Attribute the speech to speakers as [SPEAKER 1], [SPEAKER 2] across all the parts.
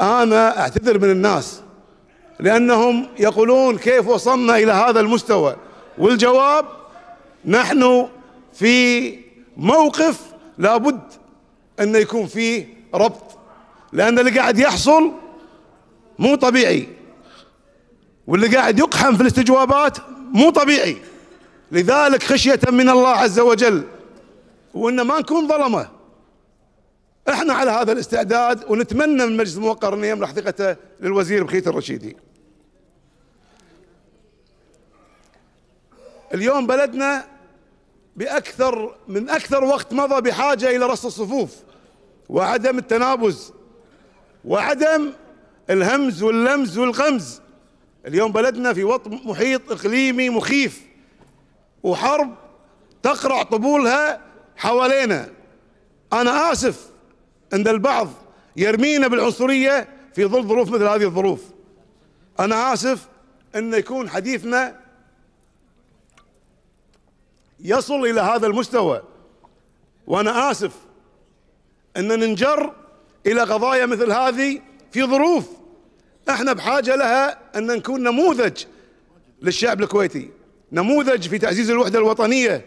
[SPEAKER 1] أنا أعتذر من الناس لأنهم يقولون كيف وصلنا إلى هذا المستوى والجواب نحن في موقف لابد أن يكون فيه ربط لأن اللي قاعد يحصل مو طبيعي واللي قاعد يقحم في الاستجوابات مو طبيعي لذلك خشية من الله عز وجل وإن ما نكون ظلمه احنا على هذا الاستعداد ونتمنى من مجلس الموقر ان يمنح ثقته للوزير بخيت الرشيدي. اليوم بلدنا باكثر من اكثر وقت مضى بحاجه الى رص الصفوف وعدم التنابز وعدم الهمز واللمز والغمز. اليوم بلدنا في وط محيط اقليمي مخيف وحرب تقرع طبولها حوالينا. انا اسف عند البعض يرمينا بالعنصرية في ظل ظروف مثل هذه الظروف أنا آسف أن يكون حديثنا يصل إلى هذا المستوى وأنا آسف أن ننجر إلى قضايا مثل هذه في ظروف احنا بحاجة لها أن نكون نموذج للشعب الكويتي نموذج في تعزيز الوحدة الوطنية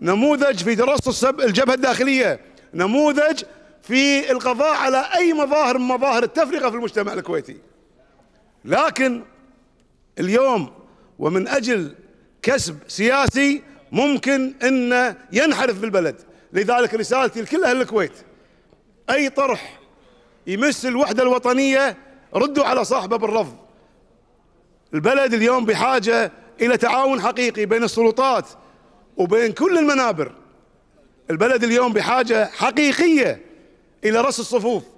[SPEAKER 1] نموذج في ترصص الجبهة الداخلية نموذج في القضاء على أي مظاهر من مظاهر التفرقة في المجتمع الكويتي لكن اليوم ومن أجل كسب سياسي ممكن أن ينحرف بالبلد لذلك رسالتي لكل أهل الكويت أي طرح يمس الوحدة الوطنية ردوا على صاحبه بالرفض البلد اليوم بحاجة إلى تعاون حقيقي بين السلطات وبين كل المنابر البلد اليوم بحاجة حقيقية إلى رأس الصفوف